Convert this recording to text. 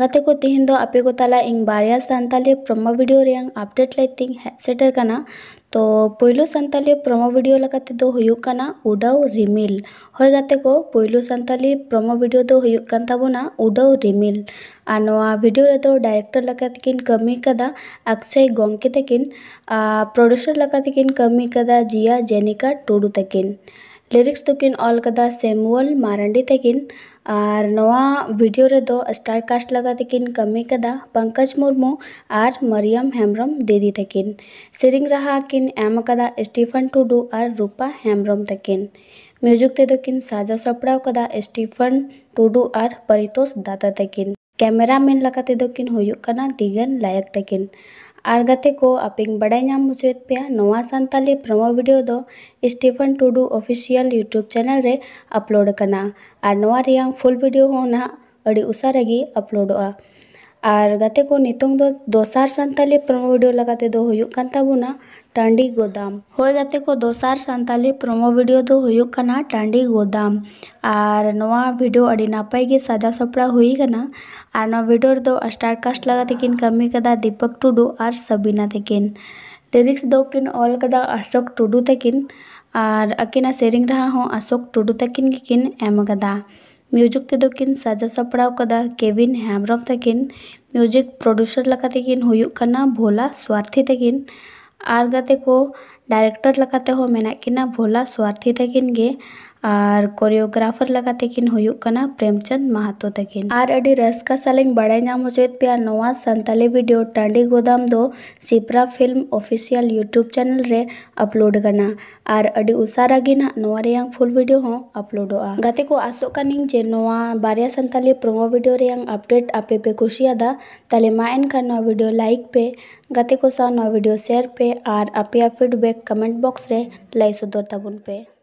ᱜᱟᱛᱮ ᱠᱚ ᱛᱮᱦᱮᱧ ᱫᱚ ᱟᱯᱮ ᱠᱚ ᱛᱟᱞᱟ ᱤᱧ ᱵᱟᱨᱭᱟ ᱥᱟᱱᱛᱟᱞᱤ ᱯᱨᱳᱢᱳ ᱵᱷᱤᱰᱤᱭᱳ ᱨᱮᱭᱟᱜ ᱟᱯᱰᱮᱴ ᱞᱟᱹᱭᱛᱤᱧ ᱦᱮᱡ ᱥᱮᱴᱮᱨ ᱠᱟᱱᱟ ᱛᱚ ᱯᱳᱭᱞᱳ ᱥᱟᱱᱛᱟᱞᱤ ᱯᱨᱳᱢᱳ ᱵᱷᱤᱰᱤᱭᱳ ᱞᱮᱠᱟᱛᱮ ᱫᱚ ᱦᱩᱭᱩᱜ ᱠᱟᱱᱟ ᱩᱰᱟᱹᱣ ᱨᱤᱢᱤᱞ ᱦᱳᱭ ᱜᱟᱛᱮ ᱠᱚ ᱯᱳᱭᱞᱳ ᱥᱟᱱᱛᱟᱞᱤ ᱯᱨᱳᱢᱳ ᱵᱷᱤᱰᱤᱭᱳ ᱫᱚ ᱦᱩᱭᱩᱜ ᱠᱟᱱ ᱛᱟᱵᱚᱱᱟ ᱩᱰᱟᱹᱣ ᱨᱤᱢᱤᱞ ᱟᱨ ᱱᱚᱣᱟ ᱵᱷᱤᱰᱤᱭᱳ ᱨᱮᱫᱚ ᱰᱟᱭᱨᱮᱠᱴᱚᱨ ᱞᱮᱠᱟᱛᱮᱠᱤᱱ ᱠᱟᱹᱢᱤ ᱠᱟᱫᱟ ᱟᱠᱥᱚᱭ ᱜᱚᱢᱠᱮ ᱛᱟᱹᱠᱤᱱ ᱟᱨ ᱯᱨᱚᱰᱤᱭᱩᱥᱟᱨ ᱞᱮᱠᱟᱛᱮᱠᱤᱱ ᱠᱟᱹᱢᱤ ᱠᱟᱫᱟ ᱡᱤᱭᱟ ᱡᱮᱱᱤᱠᱟ ᱴᱩᱰᱩ ᱛᱟᱹᱠᱤᱱ लिरिक्स तुकिन ऑलकदा सेमुअल मारंडी तकिन आर नवा वीडियो रे दो स्टार कास्ट लगा तकिन कमी कदा पंकज मुर्मू आर मरियम हेम्रम दीदी तकिन सिरिंग रहा किन एम कदा स्टीफन टुडू आर रूपा हेम्ब्रम तकिन म्यूजिक ते दकिन साजा सपड़ा कदा स्टीफन टुडू और परितोष दादा तकिन कैमरामैन लगाते दकिन होयुक दिगन लायक तकिन ᱟᱨ ᱜᱟᱛᱮ ᱠᱚ ᱟᱯᱮᱧ ᱵᱟᱰᱟᱭ ᱧᱟᱢ ᱦᱚᱪᱚᱭᱮᱫ ᱯᱮᱭᱟ ᱱᱚᱣᱟ ᱥᱟᱱᱛᱟᱞᱤ ᱯᱨᱳᱢᱳ ᱵᱷᱤᱰᱤᱭᱳ ᱫᱚ Stephen Tudu official YouTube channel ᱨᱮ ᱟᱯᱞᱳᱰ ᱟᱠᱟᱱᱟ ᱟᱨ ᱱᱚᱣᱟ ᱨᱮᱭᱟᱜ ᱯᱷᱩᱞ ᱵᱷᱤᱰᱤᱭᱳ ᱦᱚᱸ ᱱᱟᱦᱟᱜ ᱟᱹᱰᱤ ᱩᱥᱟᱹᱨᱟ ᱜᱮ ᱟᱯᱞᱳᱰᱚᱜᱼᱟ ᱟᱨ ᱜᱟᱛᱮ ᱠᱚ ᱱᱤᱛᱚᱝ ᱫᱚ ᱫᱚᱥᱟᱨ ᱥᱟᱱᱛᱟᱞᱤ ᱯᱨᱳᱢᱳ ᱵᱷᱤᱰᱤᱭᱳ ᱞᱟᱜᱟᱛᱮ ᱫᱚ ᱦᱩᱭᱩᱜ ᱠᱟᱱ ᱛᱟᱵᱚᱱᱟ ᱴᱟᱺᱰᱤ ᱜᱳᱫᱟᱢ ᱦᱳᱭ ᱜᱟᱛᱮ ᱠᱚ ᱫᱚᱥᱟᱨ ᱥᱟᱱᱛᱟᱞᱤ ᱯᱨᱳᱢᱳ ᱵᱷᱤᱰᱤᱭᱳ ᱫᱚ ᱦᱩᱭᱩᱜ ᱠᱟᱱᱟ ᱴᱟᱺᱰᱤ ᱜᱳᱫᱟᱢ ᱟᱨ ᱱᱚᱣᱟ ᱵᱷᱤᱰᱤᱭᱳ ᱟᱹᱰᱤ ᱱᱟᱯᱟᱭ ᱜᱮ ᱥᱟᱡᱟᱣ ᱥᱟᱯᱲᱟᱣ ᱦᱩᱭ ᱟᱠᱟᱱᱟ ᱟᱨ ᱱᱚᱣᱟ ᱵᱷᱤᱰᱤᱭᱳ ᱨᱮᱫᱚ ᱥᱴᱟᱨᱠᱟᱥᱴ ᱞᱟᱜᱟ ᱛᱮᱠᱤᱱ ᱠᱟᱹᱢᱤ ᱠᱟᱫᱟ ᱫᱤᱯᱚᱠ ᱴᱩᱰᱩ ᱟᱨ ᱥᱟᱵᱤᱱᱟ ᱛᱟᱹᱠᱤᱱ ᱞᱤᱨᱤᱠᱥ ᱫᱚᱠᱤᱱ ᱚᱞ ᱠᱟᱫᱟ ᱚᱥᱳᱠ ᱴᱩᱰᱩ ᱛᱟᱹᱠᱤᱱ ᱟᱨ ᱟᱹᱠᱤᱱᱟᱜ ᱥᱮᱨᱮᱧ ᱨᱟᱦᱟ ᱦᱚᱸ ᱚᱥᱳᱠ ᱴᱩᱰᱩ ᱛᱟᱹᱠᱤᱱ ᱜᱮᱠᱤᱱ ᱮᱢ ᱠᱟᱫᱟ ᱢᱤᱭᱩᱡᱤᱠ ᱛᱮᱫᱚ ᱠᱤᱱ ᱥᱟᱡᱟᱣ ᱥᱟᱯᱲᱟᱣ ᱠᱟᱫᱟ ᱠᱮᱵᱤᱱ ᱦᱮᱢᱵᱨᱚᱢ ᱛᱟᱹᱠᱤᱱ ᱢᱤᱭᱩᱡᱤᱠ ᱯᱨᱚᱰᱤᱭᱩᱥᱟᱨ ᱞᱮᱠᱟ ᱛᱮᱠᱤᱱ ᱦᱩᱭᱩᱜ ᱠᱟᱱᱟ ᱵᱷᱳᱞᱟ ᱥᱣᱟᱨᱛᱷᱤ ᱛᱟᱹᱠᱤᱱ ᱟᱨ ᱜᱟᱛᱮ ᱠᱚ ᱰᱟᱭᱨᱮᱠᱴᱚᱨ ᱞᱮᱠᱟ ᱛᱮᱦᱚᱸ ᱢᱮᱱᱟᱜ ᱠᱤᱱᱟ ᱵᱷᱳᱞᱟ ᱥᱣᱟᱨᱛᱷᱤ ᱛᱟᱹᱠᱤᱱ ᱜᱮ और कोरियोग्राफर लगा तेकिन प्रेमचंद महतो तेकिन रसका सालिंग बड़ा नाम हजेद पे सानी भिडियो टाँडी गोदाम दो Sipra film official YouTube channel रे अपलोड करना और उसारागे फुल भिडियो हों अपलोडा गाते को आसोकानी जे बारे सानी प्रोमो भिडियो अपडेट आपे पे कुशिया तले मैं भिडियो लाइक पे गाते को साथ भिडियो शेयर पे और आपे फीडबैक कमेंट बॉक्स रे लाई सदर ताबन पे